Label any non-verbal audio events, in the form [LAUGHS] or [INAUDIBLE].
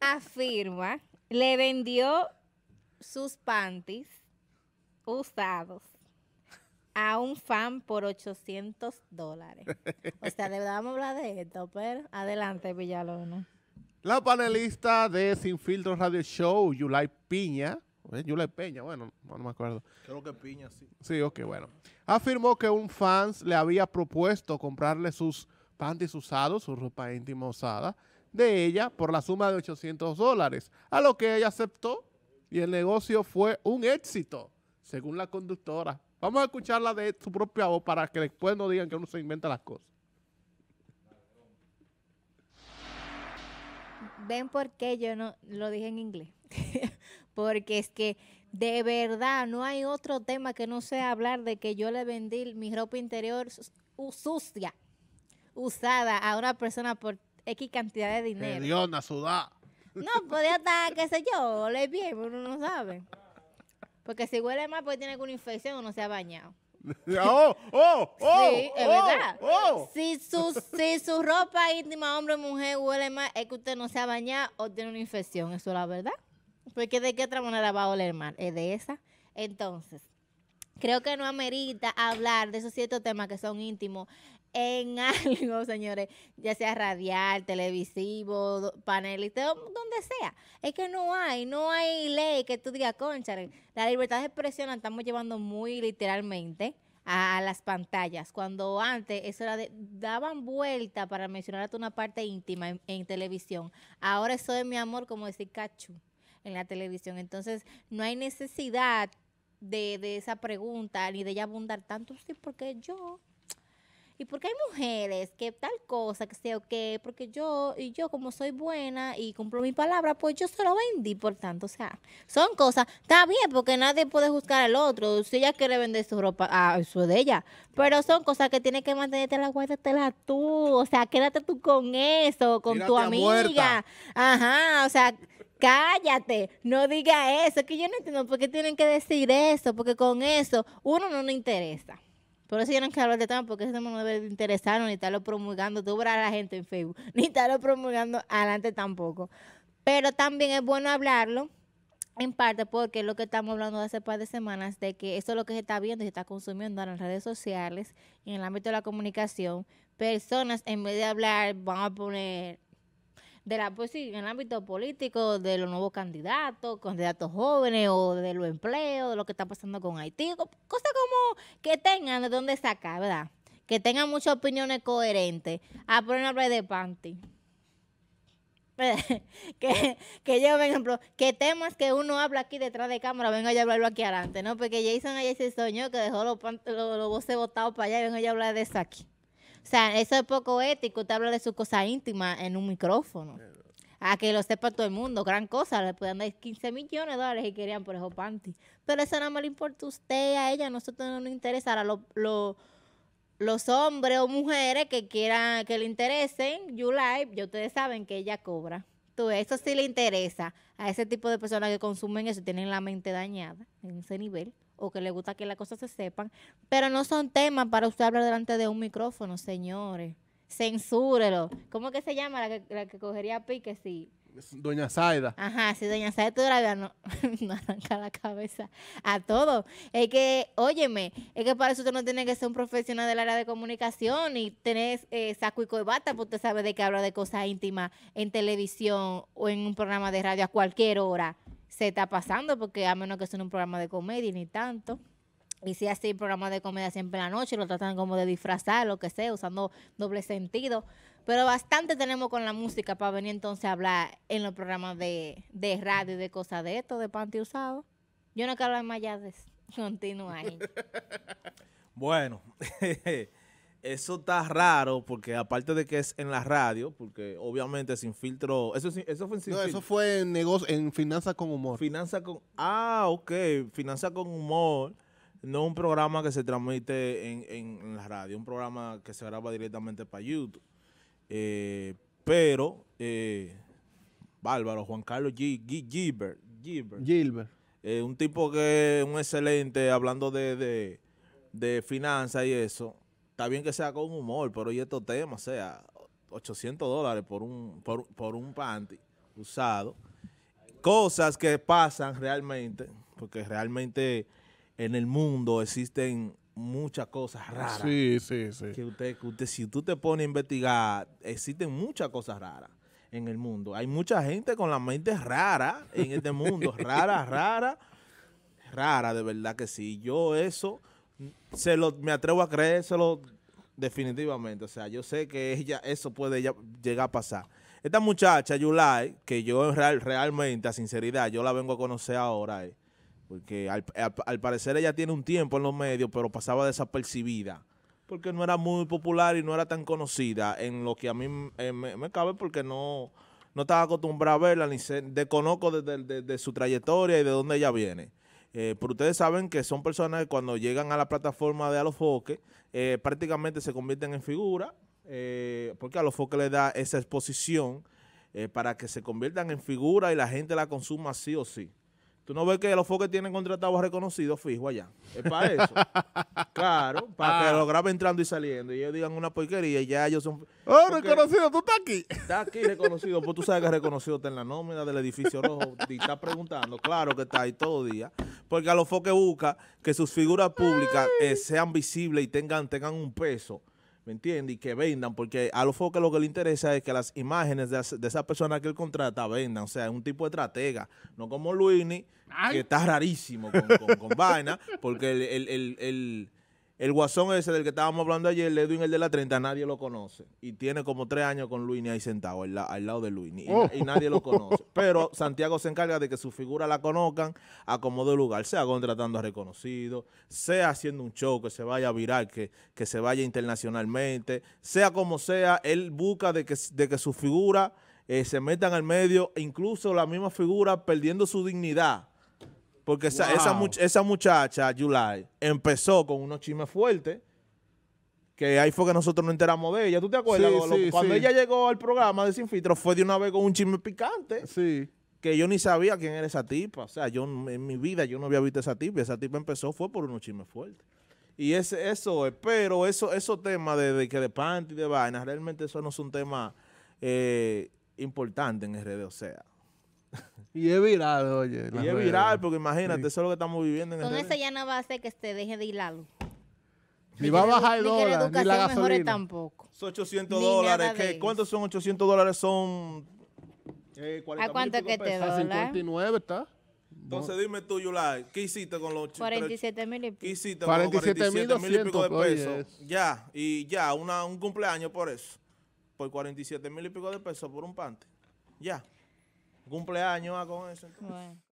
afirma, le vendió sus panties usados a un fan por 800 dólares. O sea, a hablar de esto, pero adelante, Villalona. La panelista de Sin Filtro Radio Show, Yulay Piña, ¿eh? Yulay Peña, bueno, no, me acuerdo. Creo que Piña, sí. Sí, ok, bueno. Afirmó que un fan le había propuesto comprarle sus panties usados, su ropa íntima usada, de ella por la suma de 800 dólares, a lo que ella aceptó y el negocio fue un éxito, según la conductora. Vamos a escucharla de su propia voz para que después no digan que uno se inventa las cosas. Ven por qué yo no lo dije en inglés. [LAUGHS] Porque es que de verdad no hay otro tema que no sea hablar de que yo le vendí mi ropa interior sucia, usada a una persona por X cantidad de dinero. na sudar. No, podría pues estar, qué sé yo, le bien, uno no sabe. Porque si huele mal, pues tiene alguna infección o no se ha bañado. [LAUGHS] ¡Oh! ¡Oh! [LAUGHS] ¡Oh! Sí, es verdad. Oh, oh. Si, su, si su ropa íntima, hombre o mujer, huele mal, es que usted no se ha bañado o tiene una infección. Eso es la verdad. Porque de qué otra manera va a oler mal. Es de esa. Entonces, creo que no amerita hablar de esos ciertos temas que son íntimos en [LAUGHS] algo, señores, ya sea radial, televisivo, panelista, donde sea. Es que no hay, no hay ley que tú digas, concha, la libertad de expresión la estamos llevando muy literalmente a las pantallas, cuando antes eso era de, daban vuelta para mencionarte una parte íntima en, televisión. Ahora eso es mi amor, como decir cachu en la televisión. Entonces, no hay necesidad de, de esa pregunta ni de ella abundar tanto, sí, porque yo ¿y porque hay mujeres que tal cosa, que sé o qué? Porque yo, y yo como soy buena y cumplo mi palabra, pues yo se lo vendí, por tanto, o sea, son cosas, está bien, porque nadie puede juzgar al otro, si ella quiere vender su ropa, ah, eso de ella, pero son cosas que tiene que mantenerte la la tú, o sea, quédate tú con eso, con tu amiga, ajá, o sea, cállate, no diga eso, que yo no entiendo por qué tienen que decir eso, porque con eso uno no le interesa. Por eso tienen no hablar de tanto, porque ese tema no debe interesarnos ni estarlo promulgando, tú a la gente en Facebook, [LAUGHS] ni estarlo promulgando adelante tampoco. Pero también es bueno hablarlo, en parte porque es lo que estamos hablando de hace par de semanas, de que eso es lo que se está viendo y se está consumiendo en las redes sociales y en el ámbito de la comunicación. Personas, en vez de hablar, van a poner de la pues sí, en el ámbito político, de los nuevos candidatos, candidatos jóvenes o de los empleos, de lo que está pasando con Haití, cosas como que tengan de dónde sacar, ¿verdad? Que tengan muchas opiniones coherentes. a a hablar de Panty. [LAUGHS] que, que yo, por ejemplo, que temas que uno habla aquí detrás de cámara, venga a hablarlo aquí adelante, ¿no? Porque Jason ahí se soñó que dejó los, los, voces para allá y venga yo a hablar de eso aquí. O sea, eso es poco ético, usted habla de su cosa íntima en un micrófono. A que lo sepa todo el mundo, gran cosa, le pueden dar 15 millones de dólares y querían por esos panties. Pero eso nada más le importa a usted, a ella, a nosotros no nos interesa. lo, los hombres o mujeres que quieran, que le interesen, you like, ya ustedes saben que ella cobra. Todo eso sí le interesa a ese tipo de personas que consumen eso, tienen la mente dañada en ese nivel o que le gusta que las cosas se sepan, pero no son temas para usted hablar delante de un micrófono, señores. Censúrelo. ¿Cómo que se llama la que, la que cogería pique? si...? Doña Zaida. Ajá, sí, Doña Zaida todavía no, [LAUGHS] no, arranca la cabeza a todo. Es que, óyeme, es que para eso usted no tiene que ser un profesional del área de comunicación y tener eh, saco y corbata, porque usted sabe de que habla de cosas íntimas en televisión o en un programa de radio a cualquier hora se está pasando, porque a menos que sea un programa de comedia, ni tanto. Y si así programa de comedia siempre en la noche, lo tratan como de disfrazar, lo que sea, usando doble sentido. Pero bastante tenemos con la música para venir entonces a hablar en los programas de, de radio y de cosas de esto, de panty usado. Yo no quiero hablar más allá de eso. [LAUGHS] Continúa ahí. [LAUGHS] bueno. [LAUGHS] Eso está raro porque aparte de que es en la radio, porque obviamente sin filtro, eso, eso fue en eso fue en negocio, en Finanza con Humor. Finanza con, ah, ok, Finanza con Humor no un programa que se transmite en, en, la radio, un programa que se graba directamente para YouTube. Eh, pero, eh, bárbaro, Juan Carlos Gilbert, eh, un tipo que es un excelente hablando de, de, de finanzas y eso Está bien que sea con humor, pero y estos temas, o sea, 800 dólares por un, por, un panty usado. Cosas que pasan realmente, porque realmente en el mundo existen muchas cosas raras. Sí, sí, sí. Que usted, usted, si tú te pones a investigar, existen muchas cosas raras en el mundo. Hay mucha gente con la mente rara en este mundo. [LAUGHS] Rara, rara, rara, de verdad que sí. Yo eso se lo, me atrevo a creérselo definitivamente. O sea, yo sé que ella, eso puede llegar a pasar. Esta muchacha, Yulai, que yo real, realmente, a sinceridad, yo la vengo a conocer ahora, eh, porque al, parecer ella tiene un tiempo en los medios, pero pasaba desapercibida, porque no era muy popular y no era tan conocida en lo que a mí eh, me, cabe, porque no, no estaba acostumbrada a verla, ni se, desconozco de, de su trayectoria y de dónde ella viene. Eh, pero ustedes saben que son personas que cuando llegan a la plataforma de Alofoque, eh, prácticamente se convierten en figura, eh, porque Alofoque les da esa exposición eh, para que se conviertan en figura y la gente la consuma sí o sí. Tú no ves que los foques tienen contratados reconocidos fijo allá. Es para eso. [LAUGHS] claro, para que ah. lo graben entrando y saliendo. Y ellos digan una porquería y ya ellos son. ¡Oh, reconocido! ¡Tú estás aquí! Estás aquí reconocido. Pues tú sabes que reconocido está en la nómina del edificio rojo. Y está preguntando. Claro que está ahí todo día. Porque a los foques busca que sus figuras públicas eh, sean visibles y tengan, tengan un peso ¿me entiendes? Y que vendan, porque a los focos lo que le interesa es que las imágenes de, esa persona que él contrata vendan, o sea, es un tipo de estratega, no como Luini, que está rarísimo con, [LAUGHS] vaina, porque el el guasón ese del que estábamos hablando ayer, el Edwin, el de la 30, nadie lo conoce. Y tiene como tres años con Luini ahí sentado, al, lado de Luini. Y, nadie lo oh. conoce. [LAUGHS] Pero Santiago se encarga de que su figura la conozcan a como de lugar, sea contratando a reconocidos, sea haciendo un show que se vaya viral, que, que se vaya internacionalmente, sea como sea, él busca de que, su figura eh, se meta en el medio, incluso la misma figura perdiendo su dignidad porque esa, esa, muchacha, July, empezó con unos chimes fuertes. Que ahí fue que nosotros no enteramos de ella. ¿Tú te acuerdas? cuando ella llegó al programa de Sin Filtro, fue de una vez con un chisme picante. Sí. Que yo ni sabía quién era esa tipa. O sea, yo en mi vida yo no había visto esa tipa. esa tipa empezó fue por unos chimes fuertes. Y ese, eso es. Pero esos temas de, que de panty, de vainas, realmente eso no es un tema eh, importante en el RD. O sea, [LAUGHS] Y es viral, oye. Y es viral, porque imagínate, eso es lo que estamos viviendo. En Con eso ya no va a hacer que se deje de hilarlo. Ni, va a bajar el dólar, ni, la gasolina. Son 800 dólares. ¿Cuántos son 800 dólares? Son... Eh, ¿A cuántos que te da? ¿está? Entonces dime tú, Yulai, ¿qué hiciste con los 47 mil y pico? ¿Qué hiciste 47, con los 47 mil y pico de pesos? Ya, y ya, un cumpleaños por eso. Por 47 mil y pico de pesos por un pante. Ya cumpleaños a ah, con eso.